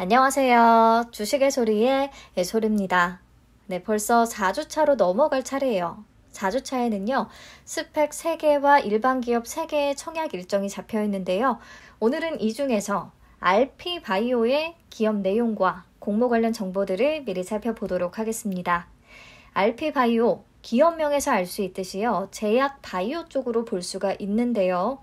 안녕하세요. 주식의 소리의 소리입니다 네, 벌써 4주차로 넘어갈 차례예요. 4주차에는요, 스펙 3개와 일반 기업 3개의 청약 일정이 잡혀 있는데요. 오늘은 이 중에서 RP 바이오의 기업 내용과 공모 관련 정보들을 미리 살펴보도록 하겠습니다. RP 바이오, 기업명에서 알 수 있듯이요, 제약 바이오 쪽으로 볼 수가 있는데요.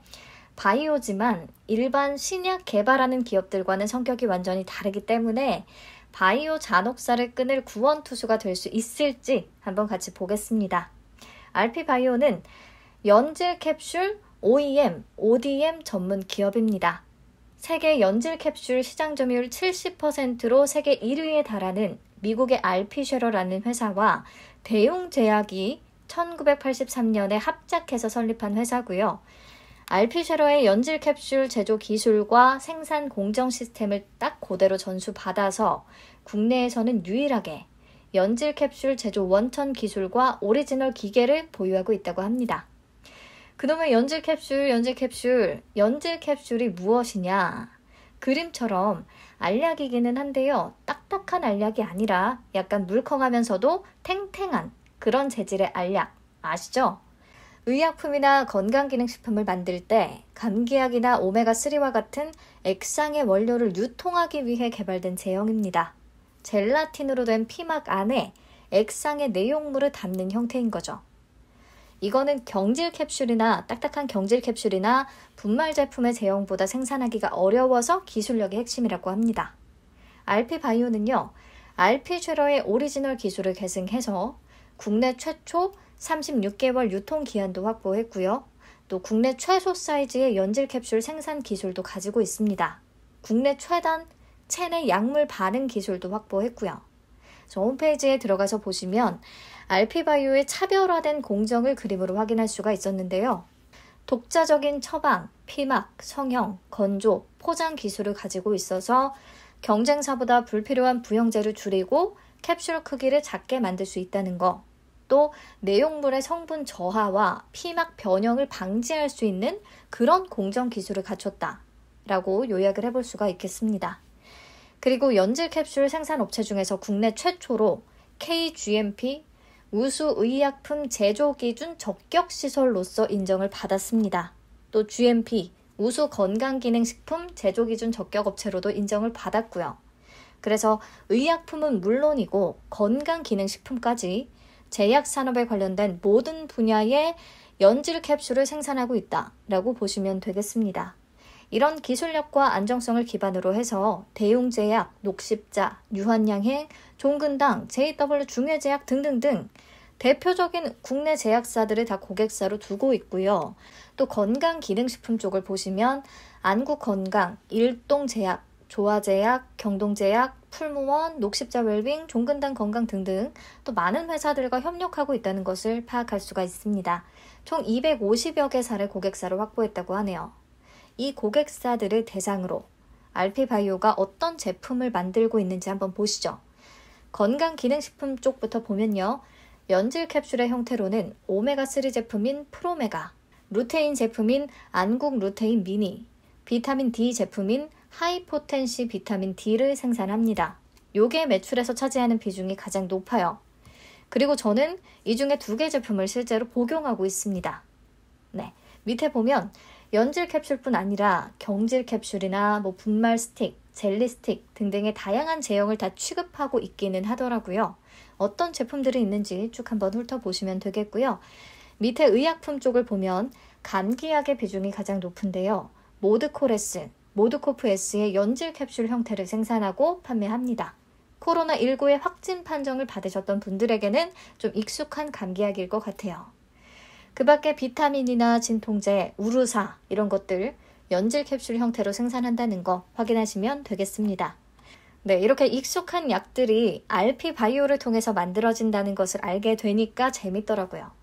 바이오지만 일반 신약 개발하는 기업들과는 성격이 완전히 다르기 때문에 바이오 잔혹사를 끊을 구원 투수가 될 수 있을지 한번 같이 보겠습니다. RP 바이오는 연질 캡슐 OEM, ODM 전문 기업입니다. 세계 연질 캡슐 시장 점유율 70%로 세계 1위에 달하는 미국의 알피쉐러라는 회사와 대용제약이 1983년에 합작해서 설립한 회사고요. 알피쉐러의 연질 캡슐 제조 기술과 생산 공정 시스템을 딱 그대로 전수받아서 국내에서는 유일하게 연질 캡슐 제조 원천 기술과 오리지널 기계를 보유하고 있다고 합니다. 그놈의 연질 캡슐, 연질 캡슐, 연질 캡슐이 무엇이냐? 그림처럼 알약이기는 한데요. 딱딱한 알약이 아니라 약간 물컹하면서도 탱탱한 그런 재질의 알약. 아시죠? 의약품이나 건강기능식품을 만들 때 감기약이나 오메가3와 같은 액상의 원료를 유통하기 위해 개발된 제형입니다. 젤라틴으로 된 피막 안에 액상의 내용물을 담는 형태인 거죠. 이거는 경질 캡슐이나 딱딱한 경질 캡슐이나 분말 제품의 제형보다 생산하기가 어려워서 기술력의 핵심이라고 합니다. RP 바이오는요, RP 쉐러의 오리지널 기술을 계승해서 국내 최초 36개월 유통기한도 확보했고요. 또 국내 최소 사이즈의 연질 캡슐 생산 기술도 가지고 있습니다. 국내 최단 체내 약물 반응 기술도 확보했고요. 홈페이지에 들어가서 보시면 알피바이오의 차별화된 공정을 그림으로 확인할 수가 있었는데요. 독자적인 처방, 피막, 성형, 건조, 포장 기술을 가지고 있어서 경쟁사보다 불필요한 부형제를 줄이고 캡슐 크기를 작게 만들 수 있다는 거. 또 내용물의 성분 저하와 피막 변형을 방지할 수 있는 그런 공정 기술을 갖췄다. 라고 요약을 해볼 수가 있겠습니다. 그리고 연질 캡슐 생산 업체 중에서 국내 최초로 KGMP 우수의약품 제조기준 적격시설로서 인정을 받았습니다. 또 GMP 우수 건강기능식품 제조기준 적격업체로도 인정을 받았고요. 그래서 의약품은 물론이고 건강기능식품까지 제약 산업에 관련된 모든 분야의 연질 캡슐을 생산하고 있다라고 보시면 되겠습니다. 이런 기술력과 안정성을 기반으로 해서 대용제약, 녹십자, 유한양행, 종근당, JW 중외제약 등등등 대표적인 국내 제약사들을 다 고객사로 두고 있고요. 또 건강기능식품 쪽을 보시면 안구건강, 일동제약, 조화제약, 경동제약, 풀무원, 녹십자 웰빙, 종근당 건강 등등 또 많은 회사들과 협력하고 있다는 것을 파악할 수가 있습니다. 총 250여 개사를 고객사를 확보했다고 하네요. 이 고객사들을 대상으로 알피바이오가 어떤 제품을 만들고 있는지 한번 보시죠. 건강기능식품 쪽부터 보면요. 연질 캡슐의 형태로는 오메가3 제품인 프로메가, 루테인 제품인 안국 루테인 미니, 비타민 D 제품인 하이포텐시 비타민 D를 생산합니다. 요게 매출에서 차지하는 비중이 가장 높아요. 그리고 저는 이 중에 두 개 제품을 실제로 복용하고 있습니다. 네. 밑에 보면 연질 캡슐뿐 아니라 경질 캡슐이나 뭐 분말 스틱, 젤리 스틱 등등의 다양한 제형을 다 취급하고 있기는 하더라고요. 어떤 제품들이 있는지 쭉 한번 훑어보시면 되겠고요. 밑에 의약품 쪽을 보면 감기약의 비중이 가장 높은데요. 모드코레슨, 모드코프 S의 연질 캡슐 형태를 생산하고 판매합니다. 코로나19의 확진 판정을 받으셨던 분들에게는 좀 익숙한 감기약일 것 같아요. 그 밖에 비타민이나 진통제, 우루사 이런 것들 연질 캡슐 형태로 생산한다는 거 확인하시면 되겠습니다. 네, 이렇게 익숙한 약들이 RP 바이오를 통해서 만들어진다는 것을 알게 되니까 재밌더라고요.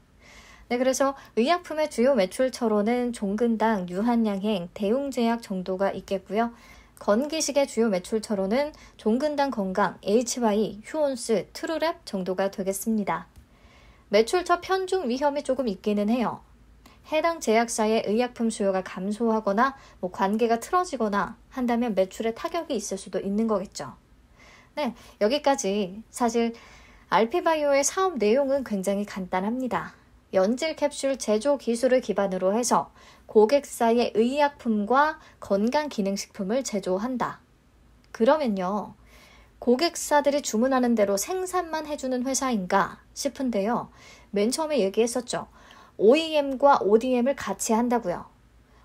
네, 그래서 의약품의 주요 매출처로는 종근당, 유한양행, 대웅제약 정도가 있겠고요. 건기식의 주요 매출처로는 종근당 건강, HY, 휴온스, 트루랩 정도가 되겠습니다. 매출처 편중 위험이 조금 있기는 해요. 해당 제약사의 의약품 수요가 감소하거나 뭐 관계가 틀어지거나 한다면 매출에 타격이 있을 수도 있는 거겠죠. 네, 여기까지 사실 알피바이오의 사업 내용은 굉장히 간단합니다. 연질 캡슐 제조 기술을 기반으로 해서 고객사의 의약품과 건강기능식품을 제조한다. 그러면요. 고객사들이 주문하는 대로 생산만 해주는 회사인가 싶은데요. 맨 처음에 얘기했었죠. OEM과 ODM을 같이 한다고요.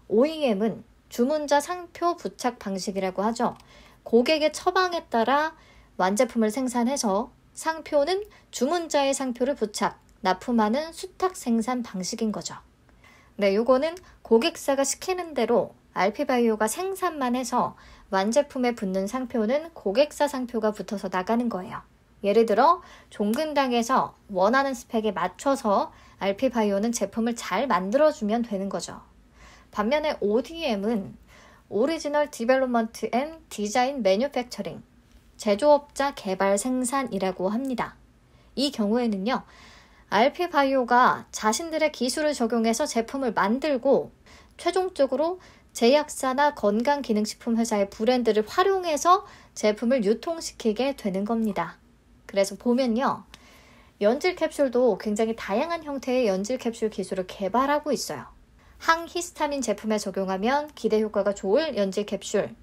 OEM은 주문자 상표 부착 방식이라고 하죠. 고객의 처방에 따라 완제품을 생산해서 상표는 주문자의 상표를 부착, 납품하는 수탁 생산 방식인 거죠. 네, 요거는 고객사가 시키는 대로 알피바이오가 생산만 해서 완제품에 붙는 상표는 고객사 상표가 붙어서 나가는 거예요. 예를 들어 종근당에서 원하는 스펙에 맞춰서 알피바이오는 제품을 잘 만들어주면 되는 거죠. 반면에 ODM은 오리지널 디벨롭먼트 앤 디자인 매뉴팩처링 제조업자 개발 생산이라고 합니다. 이 경우에는요, 알피 바이오가 자신들의 기술을 적용해서 제품을 만들고 최종적으로 제약사나 건강기능식품 회사의 브랜드를 활용해서 제품을 유통시키게 되는 겁니다. 그래서 보면요. 연질 캡슐도 굉장히 다양한 형태의 연질 캡슐 기술을 개발하고 있어요. 항히스타민 제품에 적용하면 기대 효과가 좋을 연질 캡슐,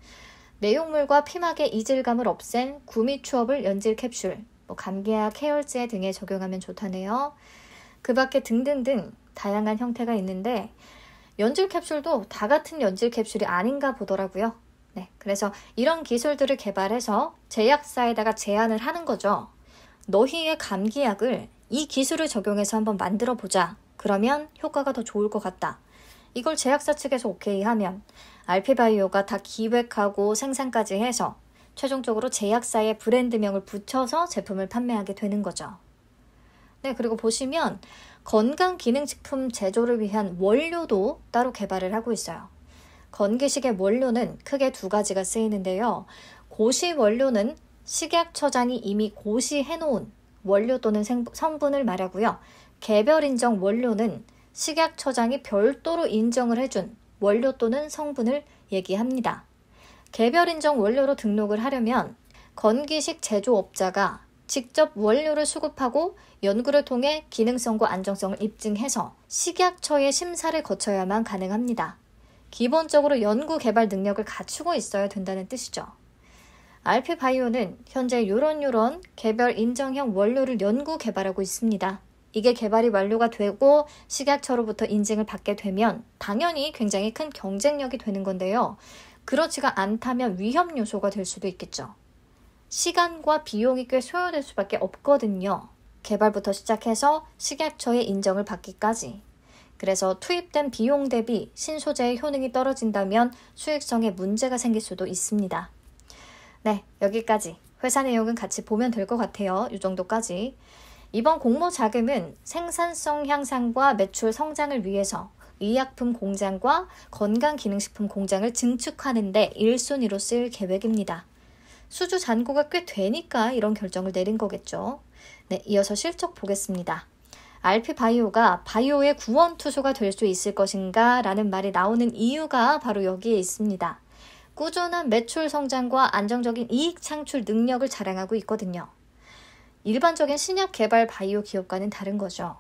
내용물과 피막의 이질감을 없앤 구미 추업을 연질 캡슐, 뭐 감기약, 해열제 등에 적용하면 좋다네요. 그 밖에 등등등 다양한 형태가 있는데 연질 캡슐도 다 같은 연질 캡슐이 아닌가 보더라고요. 네, 그래서 이런 기술들을 개발해서 제약사에다가 제안을 하는 거죠. 너희의 감기약을 이 기술을 적용해서 한번 만들어 보자. 그러면 효과가 더 좋을 것 같다. 이걸 제약사 측에서 오케이 하면 알피바이오가 다 기획하고 생산까지 해서 최종적으로 제약사의 브랜드명을 붙여서 제품을 판매하게 되는 거죠. 네, 그리고 보시면 건강기능식품 제조를 위한 원료도 따로 개발을 하고 있어요. 건기식의 원료는 크게 두 가지가 쓰이는데요. 고시 원료는 식약처장이 이미 고시해놓은 원료 또는 성분을 말하고요. 개별 인정 원료는 식약처장이 별도로 인정을 해준 원료 또는 성분을 얘기합니다. 개별 인정 원료로 등록을 하려면 건기식 제조업자가 직접 원료를 수급하고 연구를 통해 기능성과 안정성을 입증해서 식약처의 심사를 거쳐야만 가능합니다. 기본적으로 연구 개발 능력을 갖추고 있어야 된다는 뜻이죠. 알피바이오는 현재 요런요런 개별 인정형 원료를 연구 개발하고 있습니다. 이게 개발이 완료가 되고 식약처로부터 인증을 받게 되면 당연히 굉장히 큰 경쟁력이 되는 건데요. 그렇지가 않다면 위험 요소가 될 수도 있겠죠. 시간과 비용이 꽤 소요될 수밖에 없거든요. 개발부터 시작해서 식약처의 인정을 받기까지. 그래서 투입된 비용 대비 신소재의 효능이 떨어진다면 수익성에 문제가 생길 수도 있습니다. 네, 여기까지. 회사 내용은 같이 보면 될 것 같아요. 이 정도까지. 이번 공모 자금은 생산성 향상과 매출 성장을 위해서 의약품 공장과 건강기능식품 공장을 증축하는데 일순위로 쓸 계획입니다. 수주 잔고가 꽤 되니까 이런 결정을 내린 거겠죠. 네, 이어서 실적 보겠습니다. 알피 바이오가 바이오의 구원 투수가 될 수 있을 것인가 라는 말이 나오는 이유가 바로 여기에 있습니다. 꾸준한 매출 성장과 안정적인 이익 창출 능력을 자랑하고 있거든요. 일반적인 신약 개발 바이오 기업과는 다른 거죠.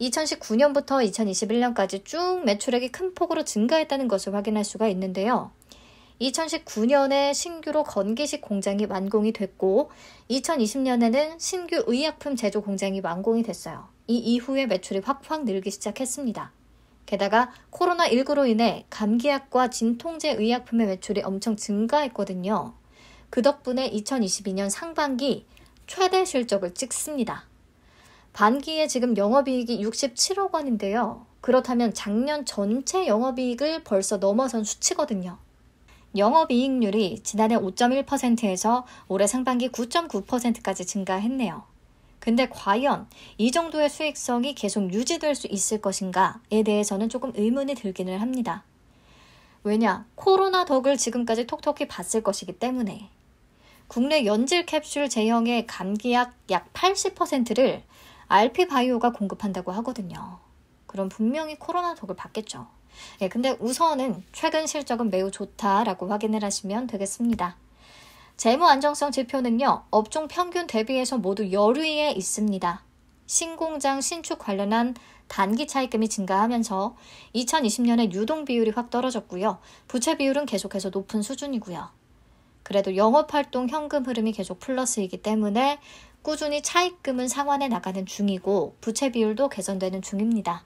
2019년부터 2021년까지 쭉 매출액이 큰 폭으로 증가했다는 것을 확인할 수가 있는데요. 2019년에 신규로 건기식 공장이 완공이 됐고, 2020년에는 신규 의약품 제조 공장이 완공이 됐어요. 이 이후에 매출이 확확 늘기 시작했습니다. 게다가 코로나19로 인해 감기약과 진통제 의약품의 매출이 엄청 증가했거든요. 그 덕분에 2022년 상반기 최대 실적을 찍습니다. 반기에 지금 영업이익이 67억 원인데요. 그렇다면 작년 전체 영업이익을 벌써 넘어선 수치거든요. 영업이익률이 지난해 5.1%에서 올해 상반기 9.9%까지 증가했네요. 근데 과연 이 정도의 수익성이 계속 유지될 수 있을 것인가에 대해서는 조금 의문이 들기는 합니다. 왜냐, 코로나 덕을 지금까지 톡톡히 봤을 것이기 때문에. 국내 연질 캡슐 제형의 감기약 약 80%를 RP 바이오가 공급한다고 하거든요. 그럼 분명히 코로나 독을 받겠죠. 예, 근데 우선은 최근 실적은 매우 좋다라고 확인을 하시면 되겠습니다. 재무 안정성 지표는요, 업종 평균 대비해서 모두 열위에 있습니다. 신공장 신축 관련한 단기 차입금이 증가하면서 2020년에 유동 비율이 확 떨어졌고요. 부채 비율은 계속해서 높은 수준이고요. 그래도 영업활동 현금 흐름이 계속 플러스이기 때문에 꾸준히 차입금은 상환해 나가는 중이고 부채 비율도 개선되는 중입니다.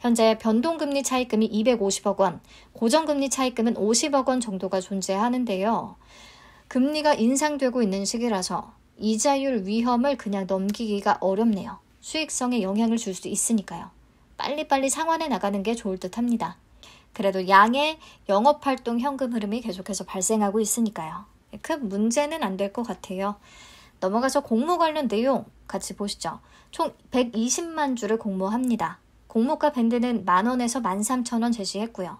현재 변동금리 차입금이 250억 원, 고정금리 차입금은 50억 원 정도가 존재하는데요. 금리가 인상되고 있는 시기라서 이자율 위험을 그냥 넘기기가 어렵네요. 수익성에 영향을 줄 수 있으니까요. 빨리빨리 상환해 나가는 게 좋을 듯 합니다. 그래도 양의 영업활동 현금 흐름이 계속해서 발생하고 있으니까요. 큰 문제는 안 될 것 같아요. 넘어가서 공모 관련 내용 같이 보시죠. 총 120만 주를 공모합니다. 공모가 밴드는 만원에서 13,000원 제시했고요.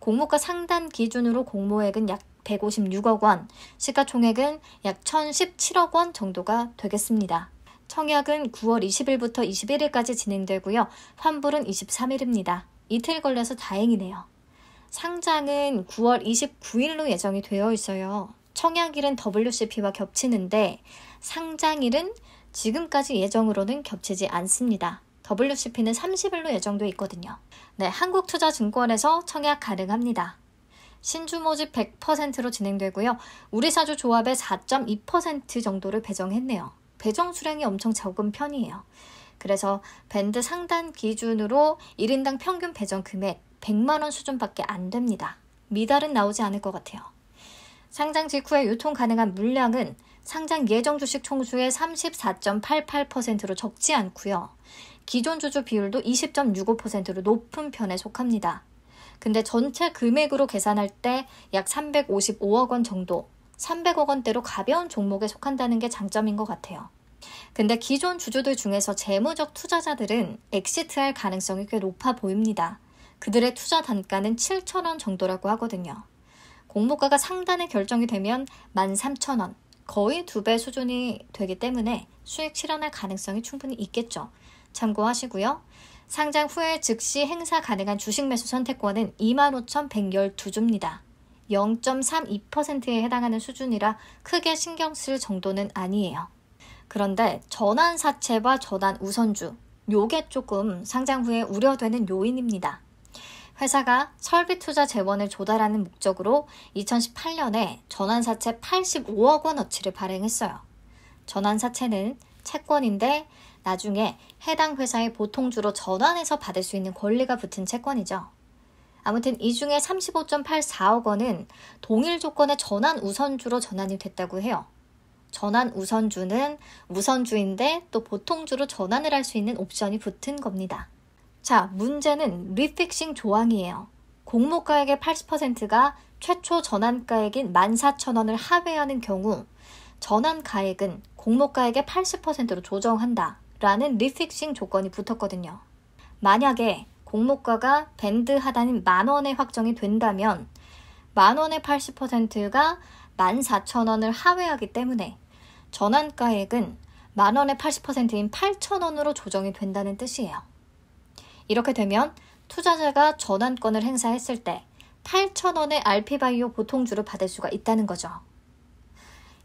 공모가 상단 기준으로 공모액은 약 156억 원, 시가총액은 약 1017억 원 정도가 되겠습니다. 청약은 9월 20일부터 21일까지 진행되고요. 환불은 23일입니다. 이틀 걸려서 다행이네요. 상장은 9월 29일로 예정이 되어 있어요. 청약일은 WCP와 겹치는데 상장일은 지금까지 예정으로는 겹치지 않습니다. WCP는 30일로 예정되어 있거든요. 네, 한국투자증권에서 청약 가능합니다. 신주 모집 100%로 진행되고요. 우리사주 조합의 4.2% 정도를 배정했네요. 배정 수량이 엄청 적은 편이에요. 그래서 밴드 상단 기준으로 1인당 평균 배정 금액 100만원 수준밖에 안 됩니다. 미달은 나오지 않을 것 같아요. 상장 직후에 유통 가능한 물량은 상장 예정 주식 총수의 34.88%로 적지 않고요. 기존 주주 비율도 20.65%로 높은 편에 속합니다. 근데 전체 금액으로 계산할 때 약 355억 원 정도, 300억 원대로 가벼운 종목에 속한다는 게 장점인 것 같아요. 근데 기존 주주들 중에서 재무적 투자자들은 엑시트할 가능성이 꽤 높아 보입니다. 그들의 투자 단가는 7천원 정도라고 하거든요. 공모가가 상단에 결정이 되면 13,000원, 거의 두 배 수준이 되기 때문에 수익 실현할 가능성이 충분히 있겠죠. 참고하시고요. 상장 후에 즉시 행사 가능한 주식 매수 선택권은 25,112주입니다. 0.32%에 해당하는 수준이라 크게 신경 쓸 정도는 아니에요. 그런데 전환 사채와 전환 우선주, 요게 조금 상장 후에 우려되는 요인입니다. 회사가 설비 투자 재원을 조달하는 목적으로 2018년에 전환사채 85억 원어치를 발행했어요. 전환사채는 채권인데 나중에 해당 회사의 보통주로 전환해서 받을 수 있는 권리가 붙은 채권이죠. 아무튼 이 중에 35.84억 원은 동일 조건의 전환 우선주로 전환이 됐다고 해요. 전환 우선주는 우선주인데 또 보통주로 전환을 할 수 있는 옵션이 붙은 겁니다. 자, 문제는 리픽싱 조항이에요. 공모가액의 80%가 최초 전환가액인 14,000원을 하회하는 경우 전환가액은 공모가액의 80%로 조정한다. 라는 리픽싱 조건이 붙었거든요. 만약에 공모가가 밴드 하단인 만 원에 확정이 된다면 만 원의 80%가 14,000원을 하회하기 때문에 전환가액은 만 원의 80%인 8,000원으로 조정이 된다는 뜻이에요. 이렇게 되면 투자자가 전환권을 행사했을 때 8,000원의 알피바이오 보통주를 받을 수가 있다는 거죠.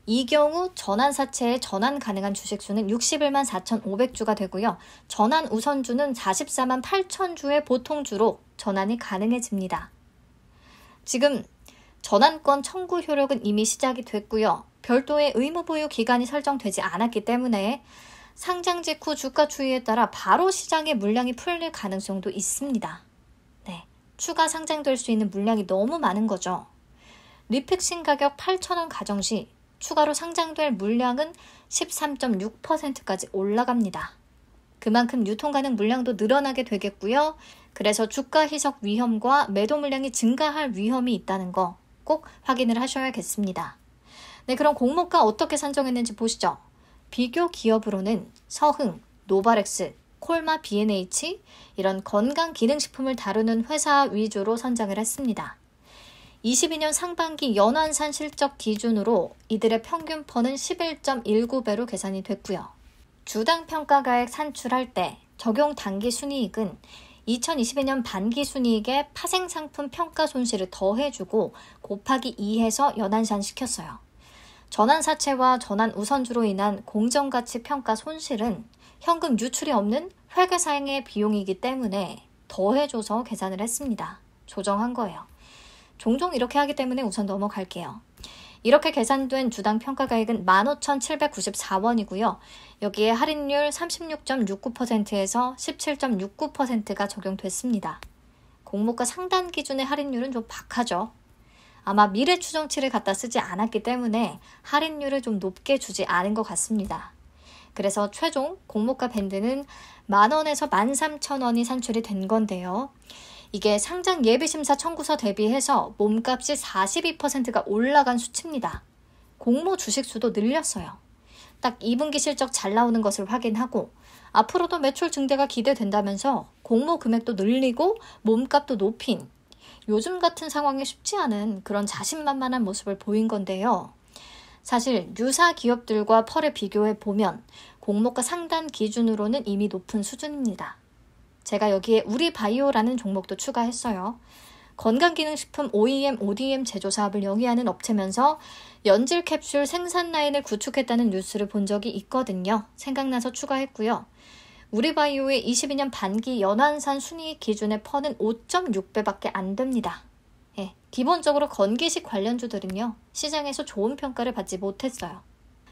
이 경우 전환사채의 전환 가능한 주식수는 61만 4,500주가 되고요. 전환 우선주는 44만 8,000주의 보통주로 전환이 가능해집니다. 지금 전환권 청구 효력은 이미 시작이 됐고요. 별도의 의무 보유 기간이 설정되지 않았기 때문에 상장 직후 주가 추이에 따라 바로 시장에 물량이 풀릴 가능성도 있습니다. 네, 추가 상장될 수 있는 물량이 너무 많은 거죠. 리팩싱 가격 8,000원 가정 시 추가로 상장될 물량은 13.6%까지 올라갑니다. 그만큼 유통 가능 물량도 늘어나게 되겠고요. 그래서 주가 희석 위험과 매도 물량이 증가할 위험이 있다는 거 꼭 확인을 하셔야겠습니다. 네, 그럼 공모가 어떻게 산정했는지 보시죠. 비교 기업으로는 서흥, 노바렉스, 콜마 B&H 이런 건강 기능식품을 다루는 회사 위주로 선정을 했습니다. 22년 상반기 연환산 실적 기준으로 이들의 평균 퍼는 11.19배로 계산이 됐고요. 주당 평가가액 산출할 때 적용 단기 순이익은 2022년 반기 순이익에 파생상품 평가 손실을 더해주고 곱하기 2해서 연환산 시켰어요. 전환 사채와 전환 우선주로 인한 공정가치 평가 손실은 현금 유출이 없는 회계사행의 비용이기 때문에 더해줘서 계산을 했습니다. 조정한 거예요. 종종 이렇게 하기 때문에 우선 넘어갈게요. 이렇게 계산된 주당 평가가액은 15,794원이고요. 여기에 할인율 36.69%에서 17.69%가 적용됐습니다. 공모가 상단 기준의 할인율은 좀 박하죠. 아마 미래 추정치를 갖다 쓰지 않았기 때문에 할인율을 좀 높게 주지 않은 것 같습니다. 그래서 최종 공모가 밴드는 만원에서 만삼천원이 산출이 된 건데요. 이게 상장 예비심사 청구서 대비해서 몸값이 42%가 올라간 수치입니다. 공모 주식수도 늘렸어요. 딱 2분기 실적 잘 나오는 것을 확인하고 앞으로도 매출 증대가 기대된다면서 공모 금액도 늘리고 몸값도 높인 요즘 같은 상황에 쉽지 않은 그런 자신만만한 모습을 보인 건데요. 사실 유사 기업들과 펄에 비교해 보면 공모가 상단 기준으로는 이미 높은 수준입니다. 제가 여기에 우리 바이오라는 종목도 추가했어요. 건강기능식품 OEM, ODM 제조 사업을 영위하는 업체면서 연질 캡슐 생산 라인을 구축했다는 뉴스를 본 적이 있거든요. 생각나서 추가했고요. 우리바이오의 22년 반기 연환산 순이익 기준의 퍼는 5.6배밖에 안 됩니다. 예, 기본적으로 건기식 관련주들은요, 시장에서 좋은 평가를 받지 못했어요.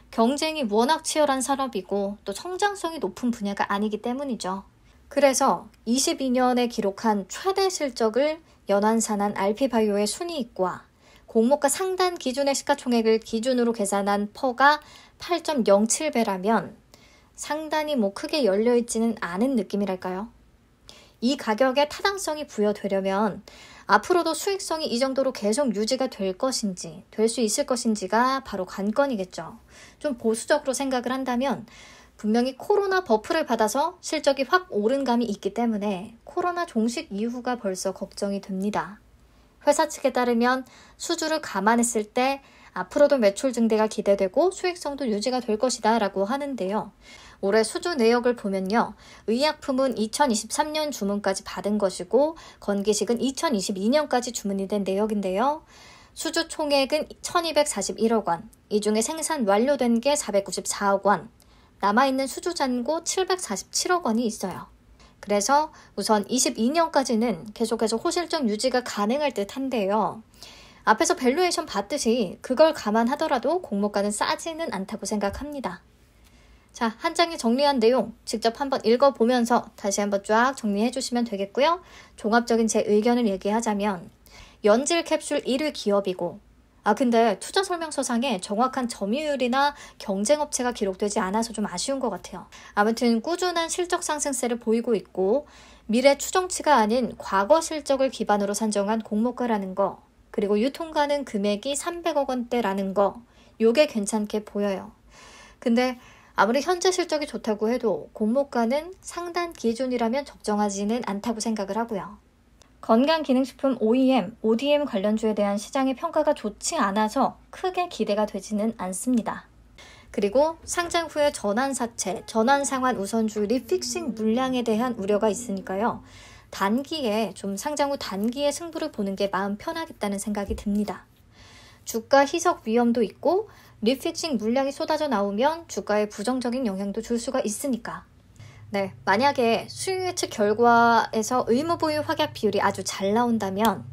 경쟁이 워낙 치열한 산업이고 또 성장성이 높은 분야가 아니기 때문이죠. 그래서 22년에 기록한 최대 실적을 연환산한 알피바이오의 순이익과 공모가 상단 기준의 시가총액을 기준으로 계산한 퍼가 8.07배라면 상단이 뭐 크게 열려있지는 않은 느낌이랄까요? 이 가격에 타당성이 부여되려면 앞으로도 수익성이 이 정도로 계속 유지가 될 것인지, 될 수 있을 것인지가 바로 관건이겠죠. 좀 보수적으로 생각을 한다면 분명히 코로나 버프를 받아서 실적이 확 오른 감이 있기 때문에 코로나 종식 이후가 벌써 걱정이 됩니다. 회사 측에 따르면 수주를 감안했을 때 앞으로도 매출 증대가 기대되고 수익성도 유지가 될 것이다 라고 하는데요. 올해 수주 내역을 보면요. 의약품은 2023년 주문까지 받은 것이고 건기식은 2022년까지 주문이 된 내역인데요. 수주 총액은 1241억 원, 이 중에 생산 완료된 게 494억 원, 남아있는 수주 잔고 747억 원이 있어요. 그래서 우선 22년까지는 계속해서 호실적 유지가 가능할 듯 한데요. 앞에서 밸류에이션 봤듯이 그걸 감안하더라도 공모가는 싸지는 않다고 생각합니다. 자, 한 장에 정리한 내용 직접 한번 읽어보면서 다시 한번 쫙 정리해 주시면 되겠고요. 종합적인 제 의견을 얘기하자면 연질 캡슐 1위 기업이고 아 근데 투자 설명서상에 정확한 점유율이나 경쟁업체가 기록되지 않아서 좀 아쉬운 것 같아요. 아무튼 꾸준한 실적 상승세를 보이고 있고 미래 추정치가 아닌 과거 실적을 기반으로 산정한 공모가라는 거 그리고 유통 가는 금액이 300억 원대라는 거 요게 괜찮게 보여요. 근데 아무리 현재 실적이 좋다고 해도 공모가는 상단 기준이라면 적정하지는 않다고 생각을 하고요. 건강기능식품 OEM, ODM 관련주에 대한 시장의 평가가 좋지 않아서 크게 기대가 되지는 않습니다. 그리고 상장 후에 전환사채, 전환상환 우선주 리픽싱 물량에 대한 우려가 있으니까요. 단기에 좀 상장 후 단기에 승부를 보는 게 마음 편하겠다는 생각이 듭니다. 주가 희석 위험도 있고 리피칭 물량이 쏟아져 나오면 주가에 부정적인 영향도 줄 수가 있으니까. 네, 만약에 수요 예측 결과에서 의무 보유 확약 비율이 아주 잘 나온다면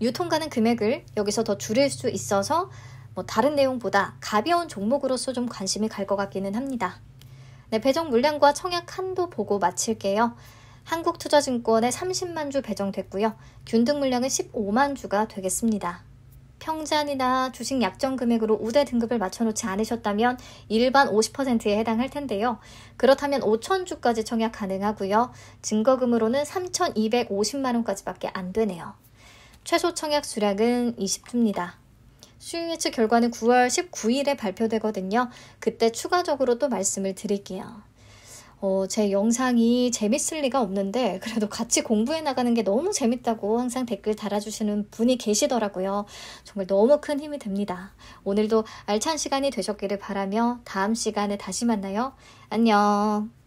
유통가는 금액을 여기서 더 줄일 수 있어서 뭐 다른 내용보다 가벼운 종목으로서 좀 관심이 갈 것 같기는 합니다. 네, 배정 물량과 청약 한도 보고 마칠게요. 한국투자증권에 30만 주 배정됐고요. 균등 물량은 15만 주가 되겠습니다. 평잔이나 주식 약정 금액으로 우대 등급을 맞춰놓지 않으셨다면 일반 50%에 해당할 텐데요. 그렇다면 5천주까지 청약 가능하고요. 증거금으로는 3,250만원까지밖에 안 되네요. 최소 청약 수량은 20주입니다. 수익 예측 결과는 9월 19일에 발표되거든요. 그때 추가적으로 또 말씀을 드릴게요. 어, 제 영상이 재밌을 리가 없는데 그래도 같이 공부해 나가는 게 너무 재밌다고 항상 댓글 달아주시는 분이 계시더라고요. 정말 너무 큰 힘이 됩니다. 오늘도 알찬 시간이 되셨기를 바라며 다음 시간에 다시 만나요. 안녕.